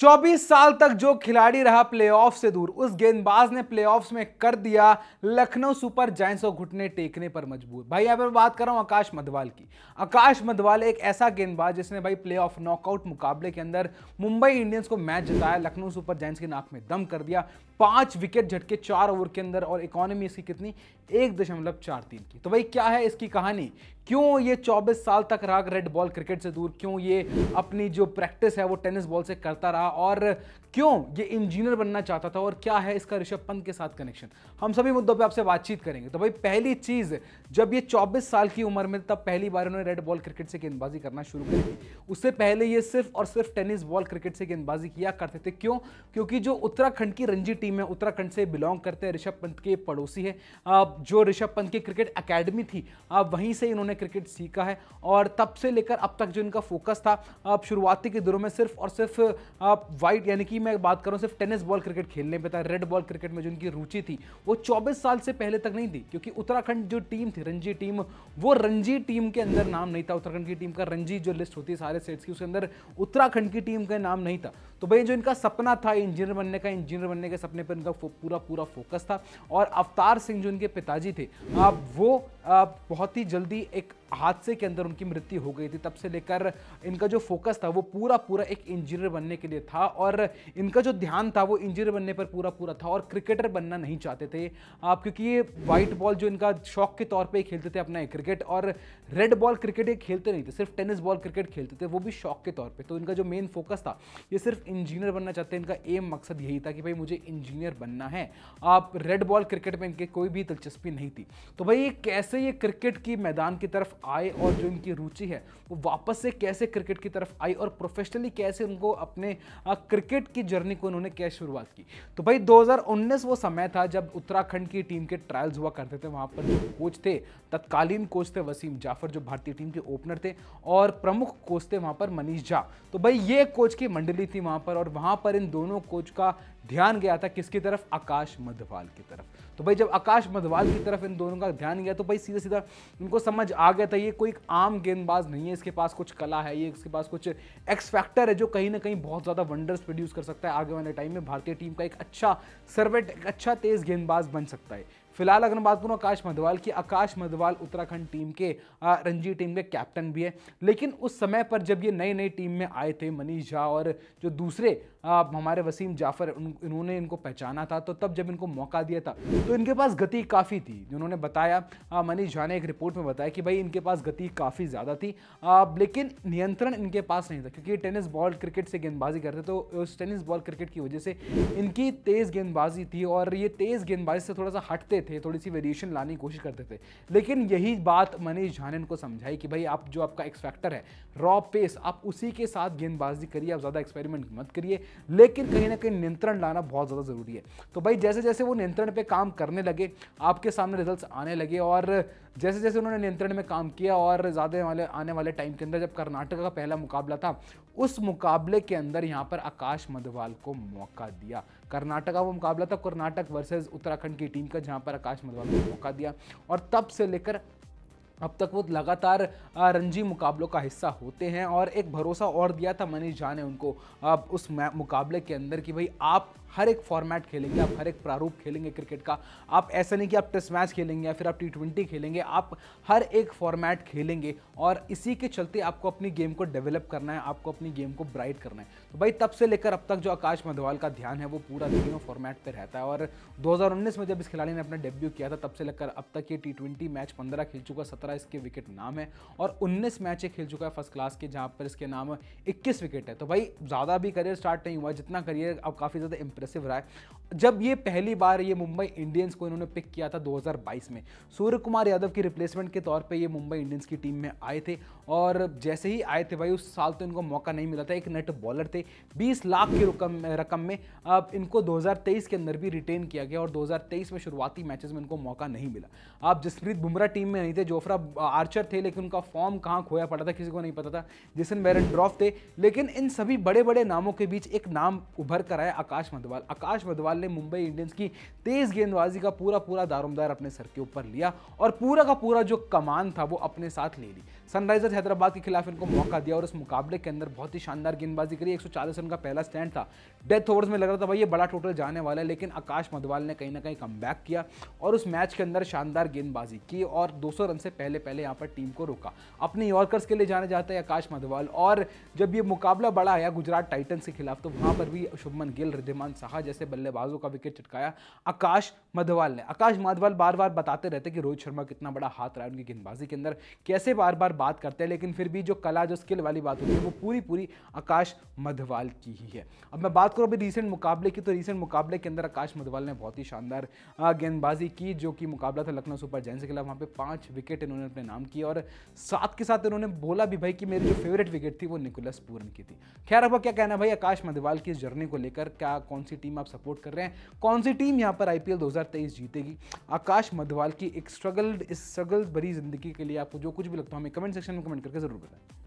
24 साल तक जो खिलाड़ी रहा प्लेऑफ से दूर उस गेंदबाज ने प्लेऑफ्स में कर दिया लखनऊ सुपर जायंट्स और घुटने टेकने पर मजबूर भाई यहाँ पर बात कर रहा हूँ आकाश मधवाल की आकाश मधवाल एक ऐसा गेंदबाज जिसने भाई प्लेऑफ नॉकआउट मुकाबले के अंदर मुंबई इंडियंस को मैच जिताया लखनऊ सुपर जायंट्स के नाक में दम कर दिया पांच विकेट झटके चार ओवर के अंदर और इकोनॉमी इसकी कितनी एक दशमलव चार तीन की तो भाई क्या है इसकी कहानी क्यों ये 24 साल तक रहा रेड बॉल क्रिकेट से दूर क्यों ये अपनी जो प्रैक्टिस है वो टेनिस बॉल से करता रहा था और क्यों ये इंजीनियर बनना चाहता था और क्या है इसका ऋषभ पंत के साथ कनेक्शन हम सभी मुद्दों पे आपसे बातचीत करेंगे तो भाई पहली चीज़ जब ये 24 साल की उम्र में तब पहली बार उन्होंने रेड बॉल क्रिकेट से गेंदबाजी करना शुरू कर दी उससे पहले ये सिर्फ और सिर्फ टेनिस बॉल क्रिकेट से गेंदबाजी किया करते थे क्यों क्योंकि जो उत्तराखंड की रणजी टीम है उत्तराखंड से बिलोंग करते हैं ऋषभ पंत के पड़ोसी है जो ऋषभ पंत की क्रिकेट अकेडमी थी वहीं से इन्होंने क्रिकेट सीखा है और तब से लेकर अब तक जो इनका फोकस था शुरुआती के दिनों में सिर्फ और सिर्फ वाइट यानी कि मैं बात करूँ सिर्फ टेनिस बॉल क्रिकेट खेलने पर था रेड बॉल क्रिकेट में जो उनकी रुचि थी वो चौबीस साल से पहले तक नहीं थी क्योंकि उत्तराखंड जो टीम थी रणजी टीम वो रणजी टीम के अंदर नाम नहीं था उत्तराखंड की टीम का रणजी जो लिस्ट होती है सारे स्टेट्स की उसके अंदर उत्तराखंड की टीम का नाम नहीं था तो भाई जो इनका सपना था इंजीनियर बनने का इंजीनियर बनने के सपने पर इनका पूरा पूरा फोकस था और अवतार सिंह जो इनके पिताजी थे आप वो आप बहुत ही जल्दी एक हादसे के अंदर उनकी मृत्यु हो गई थी तब से लेकर इनका जो फोकस था वो पूरा पूरा एक इंजीनियर बनने के लिए था और इनका जो ध्यान था वो इंजीनियर बनने पर पूरा पूरा था और क्रिकेटर बनना नहीं चाहते थे आप क्योंकि ये वाइट बॉल जो इनका शौक के तौर पर खेलते थे अपना क्रिकेट और रेड बॉल क्रिकेट ये खेलते नहीं थे सिर्फ टेनिस बॉल क्रिकेट खेलते थे वो भी शौक के तौर पर तो इनका जो मेन फोकस था ये सिर्फ इंजीनियर बनना चाहते इनका एम मकसद यही था कि भाई मुझे इंजीनियर बनना है आप रेड बॉल क्रिकेट में इनकी कोई भी दिलचस्पी नहीं थी तो भाई ये कैसे ये क्रिकेट की मैदान की तरफ आए और जो इनकी रुचि है वो वापस से कैसे क्रिकेट की तरफ आई और प्रोफेशनली कैसे उनको अपने क्रिकेट की जर्नी को उन्होंने कैसे शुरुआत की तो भाई 2019 वो समय था जब उत्तराखंड की टीम के ट्रायल्स हुआ करते थे वहाँ पर कोच थे तत्कालीन कोच थे वसीम जाफर जो भारतीय टीम के ओपनर थे और प्रमुख कोच थे वहाँ पर मनीष झा तो भाई ये कोच की मंडली थी वहाँ पर और वहाँ पर इन दोनों कोच का ध्यान गया था किसकी तरफ आकाश मधवाल की तरफ तो भाई जब आकाश मधवाल की तरफ इन दोनों का ध्यान गया तो भाई सीधा सीधा इनको समझ आ गया जाता है ये कोई आम गेंदबाज नहीं है इसके पास कुछ कला है ये इसके पास कुछ एक्स फैक्टर है जो कहीं ना कहीं बहुत ज़्यादा वंडर्स प्रोड्यूस कर सकता है आगे वाले टाइम में भारतीय टीम का एक अच्छा सर्वेट एक अच्छा तेज़ गेंदबाज बन सकता है फिलहाल अगर मैं बात करूँ आकाश मधवाल की आकाश मधवाल उत्तराखंड टीम के रणजी टीम के कैप्टन भी है लेकिन उस समय पर जब ये नई नई टीम में आए थे मनीष झा और जो दूसरे आप हमारे वसीम जाफ़र इन्होंने इनको पहचाना था तो तब जब इनको मौका दिया था तो इनके पास गति काफ़ी थी उन्होंने बताया हाँ, मनीष झा ने एक रिपोर्ट में बताया कि भाई इनके पास गति काफ़ी ज़्यादा थी आ, लेकिन नियंत्रण इनके पास नहीं था क्योंकि टेनिस बॉल क्रिकेट से गेंदबाजी करते तो उस टेनिस बॉल क्रिकेट की वजह से इनकी तेज़ गेंदबाजी थी और ये तेज़ गेंदबाजी से थोड़ा सा हटते थे थोड़ी सी वेरिएशन लाने की कोशिश करते थे लेकिन यही बात मनीष झा ने इनको समझाई कि भाई आप जो आपका एक्सपैक्टर है रॉ पेस आप उसी के साथ गेंदबाजी करिए आप ज़्यादा एक्सपेरिमेंट मत करिए लेकिन कहीं ना कहीं नियंत्रण लाना बहुत ज़्यादा ज़रूरी है तो भाई जैसे जैसे वो नियंत्रण पर काम करने लगे आपके सामने रिजल्ट आने लगे और जैसे जैसे उन्होंने नियंत्रण में काम किया और ज़्यादा वाले आने वाले टाइम के अंदर जब कर्नाटका का पहला मुकाबला था उस मुकाबले के अंदर यहाँ पर आकाश मधवाल को मौका दिया कर्नाटक का वो मुकाबला था कर्नाटक वर्सेज उत्तराखंड की टीम का जहाँ पर आकाश मधवाल को मौका दिया और तब से लेकर अब तक वो लगातार रणजी मुकाबलों का हिस्सा होते हैं और एक भरोसा और दिया था मनीष झा ने उनको अब उस मुकाबले के अंदर कि भाई आप हर एक फॉर्मेट खेलेंगे आप हर एक प्रारूप खेलेंगे क्रिकेट का आप ऐसा नहीं कि आप टेस्ट मैच खेलेंगे या फिर आप टी ट्वेंटी खेलेंगे आप हर एक फॉर्मेट खेलेंगे और इसी के चलते आपको अपनी गेम को डेवलप करना है आपको अपनी गेम को ब्राइट करना है तो भाई तब से लेकर अब तक जो आकाश मधवाल का ध्यान है वो पूरा तीनों फॉर्मेट पर रहता है और दो में जब इस खिलाड़ी ने अपना डेब्यू किया था तब से लेकर अब तक ये टी मैच पंद्रह खेल चुका सत्रह सत्रह इसके विकेट नाम है और उन्नीस मैचें खेल चुका है फर्स्ट क्लास के जहाँ पर इसके नाम इक्कीस विकेट है तो भाई ज़्यादा भी करियर स्टार्ट नहीं हुआ जितना करियर अब काफ़ी ज़्यादा इंप्रेसिव रहा है जब ये पहली बार ये मुंबई इंडियंस को इन्होंने पिक किया था 2022 में सूर्य कुमार यादव की रिप्लेसमेंट के तौर पे ये मुंबई इंडियंस की टीम में आए थे और जैसे ही आए थे भाई उस साल तो इनको मौका नहीं मिला था एक नेट बॉलर थे 20 लाख की रकम रकम में अब इनको 2023 के अंदर भी रिटेन किया गया और 2023 में शुरुआती मैचेस में इनको मौका नहीं मिला आप जसप्रीत बुमराह टीम में नहीं थे जोफ्रा आर्चर थे लेकिन उनका फॉर्म कहाँ खोया पड़ा था किसी को नहीं पता था जिसन बैरन ड्रॉफ थे लेकिन इन सभी बड़े बड़े नामों के बीच एक नाम उभर कर आया आकाश मधवाल आकाश मधवाल ने मुंबई इंडियंस की तेज़ गेंदबाजी का पूरा पूरा दारोमदार अपने सर के ऊपर लिया और पूरा का पूरा जो कमान था वो अपने साथ ले ली सनराइजर्स हैदराबाद के खिलाफ इनको मौका दिया और इस मुकाबले के अंदर बहुत ही शानदार गेंदबाजी करी 140 रन का पहला स्टैंड था डेथ ओवर्स में लग रहा था भाई ये बड़ा टोटल जाने वाला है लेकिन आकाश मधवाल ने कहीं ना कहीं कम किया और उस मैच के अंदर शानदार गेंदबाजी की और 200 रन से पहले पहले यहाँ पर टीम को रोका अपने यॉर्कर्स के लिए जाने जाते हैं आकाश मधवाल और जब ये मुकाबला बड़ा आया गुजरात टाइटन्स के खिलाफ तो वहाँ पर भी शुभमन गिल रिद्धिमान साहा जैसे बल्लेबाजों का विकेट चटकाया आकाश मधवाल ने आकाश माधवाल बार बार बताते रहते कि रोहित शर्मा कितना बड़ा हाथ रहा है उनकी गेंदबाजी के अंदर कैसे बार बार बात करते हैं लेकिन फिर भी जो कला जो स्किल वाली बात होती है वो पूरी पूरी आकाश मधवाल की ही है अब मैं बात करूँ अभी रिसेंट मुकाबले की तो रिसेंट मुकाबले के अंदर आकाश मधवाल ने बहुत ही शानदार गेंदबाजी की जो कि मुकाबला था लखनऊ सुपर जैन के खिलाफ वहाँ पर पाँच विकेट इन्होंने अपने नाम किए और साथ के साथ इन्होंने बोला भी भाई कि मेरी जो फेवरेट विकेट थी वो निकोलस पूरन की थी खैर अब क्या कहना भाई आकाश मधवाल की जर्नी को लेकर क्या कौन सी टीम आप सपोर्ट कर रहे हैं कौन सी टीम यहाँ पर आईपीएल 2023 जीतेगी आकाश मधवाल की एक स्ट्रगल्ड स्ट्रगल भरी जिंदगी के लिए आपको जो कुछ भी लगता है हमें कमेंट कमेंट सेक्शन में कमेंट करके जरूर बताएं